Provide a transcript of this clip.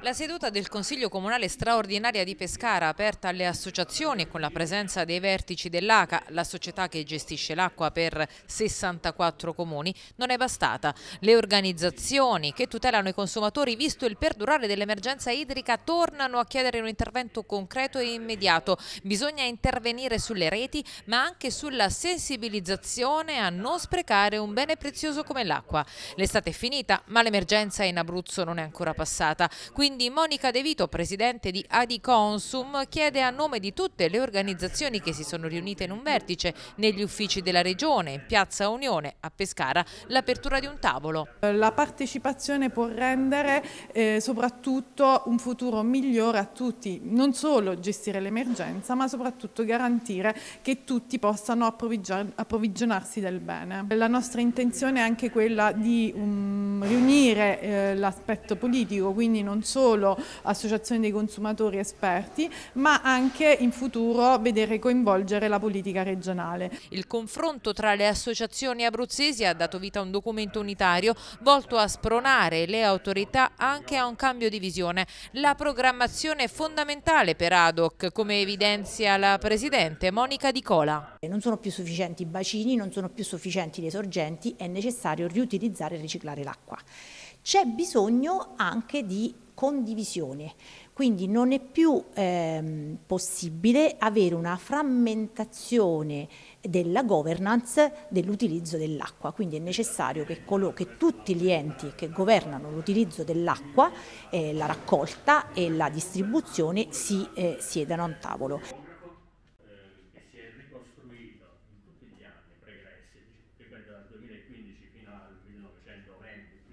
La seduta del Consiglio Comunale straordinaria di Pescara, aperta alle associazioni e con la presenza dei vertici dell'ACA, la società che gestisce l'acqua per 64 comuni, non è bastata. Le organizzazioni che tutelano i consumatori, visto il perdurare dell'emergenza idrica, tornano a chiedere un intervento concreto e immediato. Bisogna intervenire sulle reti, ma anche sulla sensibilizzazione a non sprecare un bene prezioso come l'acqua. L'estate è finita, ma l'emergenza in Abruzzo non è ancora passata. Quindi Monica De Vito, presidente di Adi Consum, chiede a nome di tutte le organizzazioni che si sono riunite in un vertice negli uffici della Regione, in Piazza Unione, a Pescara, l'apertura di un tavolo. La partecipazione può rendere eh, soprattutto un futuro migliore a tutti, non solo gestire l'emergenza, ma soprattutto garantire che tutti possano approvvigionarsi del bene. La nostra intenzione è anche quella di un riunire eh, l'aspetto politico, quindi non solo associazioni dei consumatori esperti, ma anche in futuro vedere coinvolgere la politica regionale. Il confronto tra le associazioni abruzzesi ha dato vita a un documento unitario volto a spronare le autorità anche a un cambio di visione. La programmazione è fondamentale per ADOC, come evidenzia la Presidente Monica Di Cola. Non sono più sufficienti i bacini, non sono più sufficienti le sorgenti, è necessario riutilizzare e riciclare l'acqua qua. C'è bisogno anche di condivisione, quindi non è più ehm, possibile avere una frammentazione della governance dell'utilizzo dell'acqua, quindi è necessario che, che, tutti gli enti che governano l'utilizzo dell'acqua, eh, la raccolta e la distribuzione si eh, siedano a un tavolo. Eh, dal 2015 fino al 1920